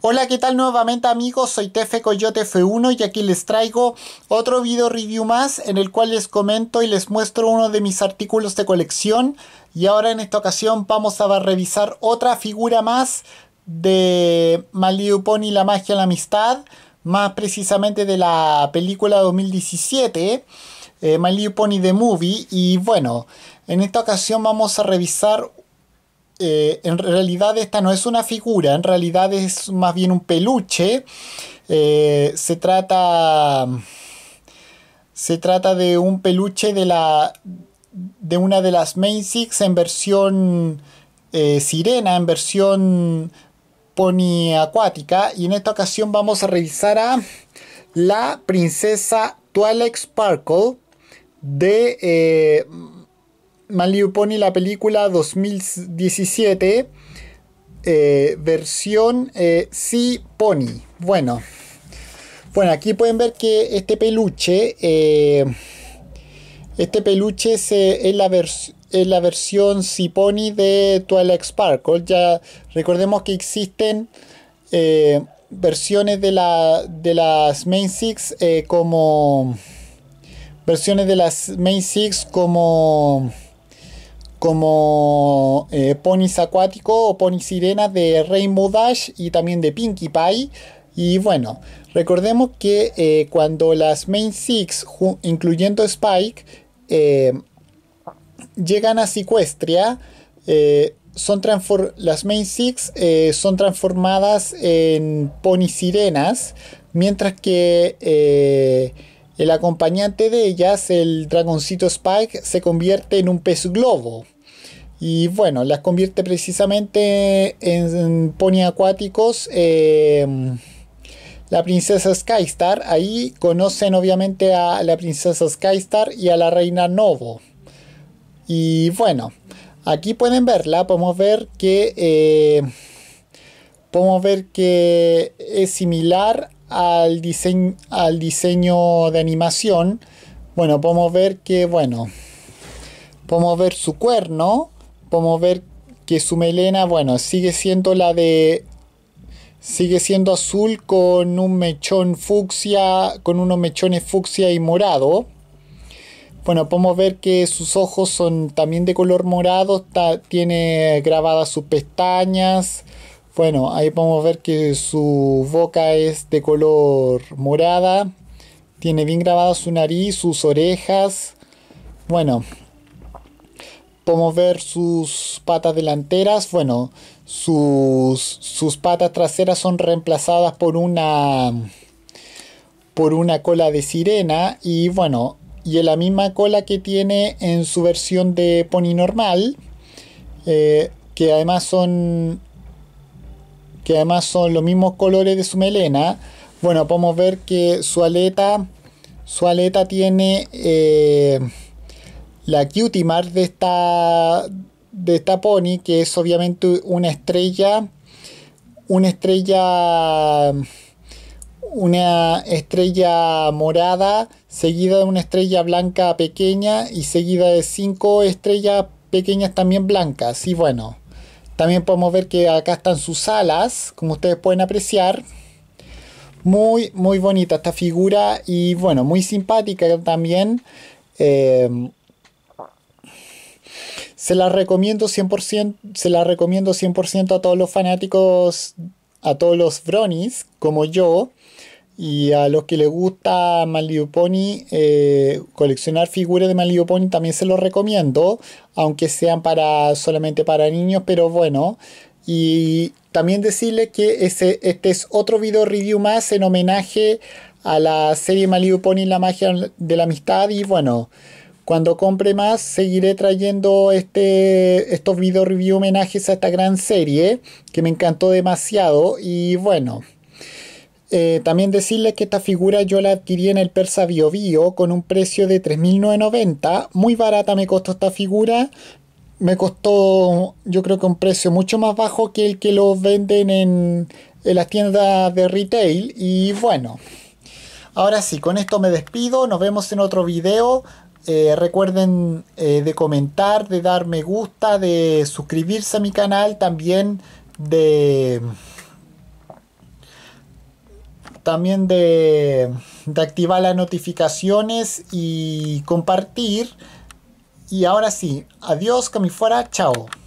Hola, ¿qué tal nuevamente amigos? Soy Tefe Coyote F1 y aquí les traigo otro video review más en el cual les comento y les muestro uno de mis artículos de colección y ahora en esta ocasión vamos a revisar otra figura más de Little Pony La Magia la Amistad más precisamente de la película 2017 eh, My Little Pony The Movie y bueno, en esta ocasión vamos a revisar eh, en realidad esta no es una figura, en realidad es más bien un peluche. Eh, se trata. Se trata de un peluche de la. de una de las Main Six en versión eh, sirena, en versión pony acuática. Y en esta ocasión vamos a revisar a la princesa Twilight Sparkle de Malibu Pony, la película 2017, eh, versión eh, Sea Pony. Bueno, bueno, aquí pueden ver que este peluche, eh, este peluche es, eh, la versión es la de Twilight Sparkle. Ya recordemos que existen versiones de, la, de las Main Six como. Versiones de las Main Six como como eh, ponis acuáticos o ponis sirenas de Rainbow Dash y también de Pinkie Pie. Y bueno, recordemos que eh, cuando las Main Six, incluyendo Spike, eh, llegan a secuestria, son las Main Six son transformadas en ponis sirenas, mientras que el acompañante de ellas, el dragoncito Spike, se convierte en un pez globo. Y bueno, las convierte precisamente en poniacuáticos. Eh, em, la princesa Skystar. Ahí conocen obviamente a la princesa Skystar y a la reina Novo. Y bueno, aquí pueden verla, podemos ver que... Em, podemos ver que es similar al, diseño, al diseño de animación. Bueno, podemos ver que, bueno, podemos ver su cuerno, podemos ver que su melena, bueno, sigue siendo la de... Sigue siendo azul con un mechón fucsia, con unos mechones fucsia y morado. Bueno, podemos ver que sus ojos son también de color morado, tiene grabadas sus pestañas. Bueno, ahí podemos ver que su boca es de color morada, tiene bien grabada su nariz, sus orejas. Bueno, ...podemos ver sus patas delanteras, bueno, sus, sus patas traseras son reemplazadas por una por una cola de sirena y bueno, y en la misma cola que tiene en su versión de pony normal, eh, que además son que además son los mismos colores de su melena. Bueno, podemos ver que su aleta su aleta tiene eh, la cutie mark de esta, de esta pony, que es obviamente una estrella, una estrella, una estrella morada, seguida de una estrella blanca pequeña y seguida de cinco estrellas pequeñas también blancas. Y bueno, también podemos ver que acá están sus alas, como ustedes pueden apreciar. Muy, muy bonita esta figura y bueno, muy simpática también. Eh, se la recomiendo 100%, se la recomiendo 100% a todos los fanáticos, a todos los bronies como yo y a los que les gusta Malibu Pony, eh, coleccionar figuras de Malibu Pony también se los recomiendo, aunque sean para solamente para niños, pero bueno. Y también decirles que ese, este es otro video review más en homenaje a la serie Malibu Pony, la magia de la amistad y bueno. Cuando compre más, seguiré trayendo este, estos video review homenajes a esta gran serie que me encantó demasiado. Y bueno, eh, también decirles que esta figura yo la adquirí en el Persa Bio Bio con un precio de 3.990. Muy barata me costó esta figura. Me costó, yo creo que un precio mucho más bajo que el que los venden en, en las tiendas de retail. Y bueno. Ahora sí, con esto me despido, nos vemos en otro video, eh, recuerden eh, de comentar, de dar me gusta, de suscribirse a mi canal, también de también de, activar las notificaciones y compartir. Y ahora sí, adiós, que chao.